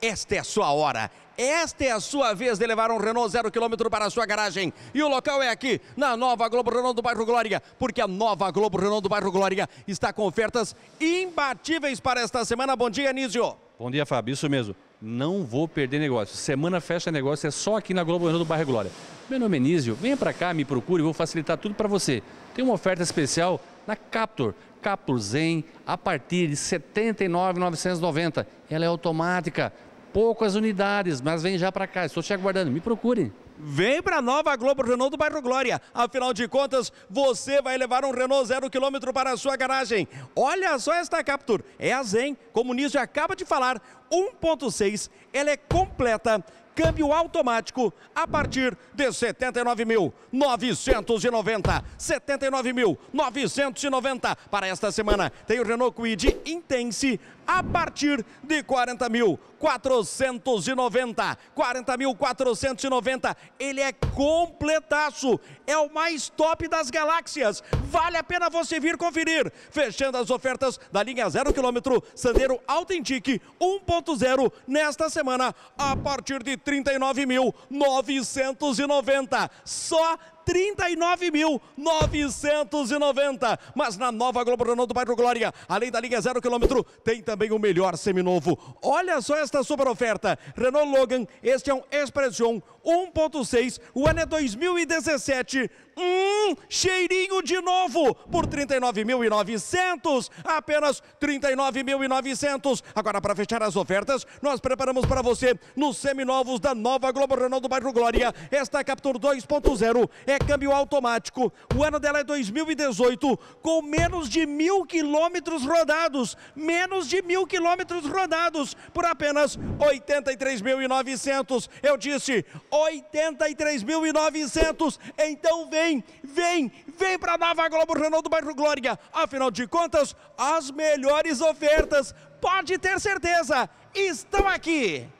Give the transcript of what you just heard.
Esta é a sua hora, esta é a sua vez de levar um Renault zero quilômetro para a sua garagem. E o local é aqui, na Nova Globo Renault do Bairro Glória, porque a Nova Globo Renault do Bairro Glória está com ofertas imbatíveis para esta semana. Bom dia, Nísio. Bom dia, Fábio. Isso mesmo. Não vou perder negócio. Semana fecha negócio é só aqui na Globo Renault do Bairro Glória. Meu nome é Nísio, venha para cá, me procure, vou facilitar tudo para você. Tem uma oferta especial na Captor. Captur Zen a partir de 79,990. Ela é automática, poucas unidades, mas vem já para cá, estou te aguardando, me procure. Vem para a nova Globo Renault do bairro Glória. Afinal de contas, você vai levar um Renault zero quilômetro para a sua garagem. Olha só esta Captur. É a Zen, como o Nício acaba de falar, 1.6. Ela é completa, câmbio automático a partir de 79.990. 79.990 para esta semana. Tem o Renault Kwid Intense a partir de 40.490. 40.490. Ele é completaço. É o mais top das galáxias. Vale a pena você vir conferir. Fechando as ofertas da linha 0 km Sandero Authentic 1.0 nesta semana a partir de 39.990. Só 39.990. Mas na nova Globo do Bairro Glória, além da linha zero quilômetro, tem também o melhor seminovo. Olha só esta super oferta. Renault Logan, este é um Expression 1.6, o ano é 2017. Hum, cheirinho de novo por 39.900, apenas 39.900. Agora para fechar as ofertas, nós preparamos para você nos seminovos da Nova Globo Renault do Bairro Glória. Esta Captur 2.0 é câmbio automático. O ano dela é 2018, com menos de mil quilômetros rodados. Menos de mil quilômetros rodados por apenas 83.900. Eu disse 83.900. Então vem, vem, vem para a nova Globo Renault do Bairro Glória. Afinal de contas, as melhores ofertas, pode ter certeza, estão aqui.